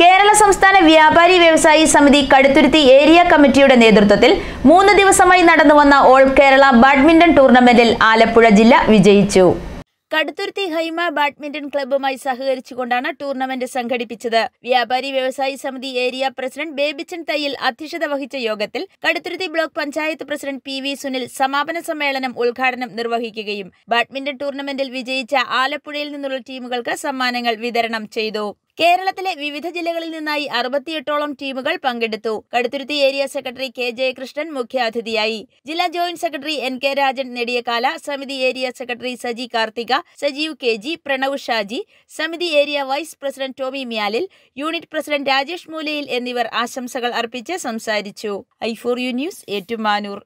കേരള സംസ്ഥാന വ്യാപാരി വ്യവസായി സമിതി കടുത്തുരുത്തി ഏരിയ കമ്മിറ്റിയുടെ നേതൃത്വത്തിൽ മൂന്ന് ദിവസമായി നടന്നുവന്ന ഓൾ കേരള ബാഡ്മിന്റൺ ടൂർണമെന്റിൽ ആലപ്പുഴ ജില്ല വിജയിച്ചു കടുത്തുരുത്തി ഹൈമ ബാഡ്മിന്റൺ ക്ലബ്ബുമായി സഹകരിച്ചുകൊണ്ടാണ് ടൂർണമെന്റ് സംഘടിപ്പിച്ചത് വ്യാപാരി വ്യവസായി സമിതി ഏരിയ പ്രസിഡന്റ് ബേബിച്ചൻ തയ്യിൽ അധ്യക്ഷത വഹിച്ച യോഗത്തിൽ Kaduthuruthy block panchayat president P V Sunil സമാപന സമ്മേളനം ഉദ്ഘാടനം നിർവഹിക്കുകയും ബാഡ്മിന്റൺ ടൂർണമെന്റിൽ വിജയിച്ച ആലപ്പുഴയിൽ നിന്നുള്ള ടീമുകൾക്ക് സമ്മാനങ്ങൾ വിതരണം ചെയ്തു കേരളത്തിലെ വിവിധ ജില്ലകളിൽ നിന്നായി അറുപത്തിയെട്ടോളം ടീമുകൾ പങ്കെടുത്തു Kaduthuruthy area secretary K Jayakrishnan മുഖ്യാതിഥിയായി ജില്ലാ joint secretary N K Rajan കാല സമിതി area secretary Saji Karthika Sajeev K G Pranav Shaji സമിതി area vice president Tomy Myalil unit president Rajesh Moolayil എന്നിവർ ആശംസകൾ അർപ്പിച്ച് സംസാരിച്ചു I four U news Ettumanoor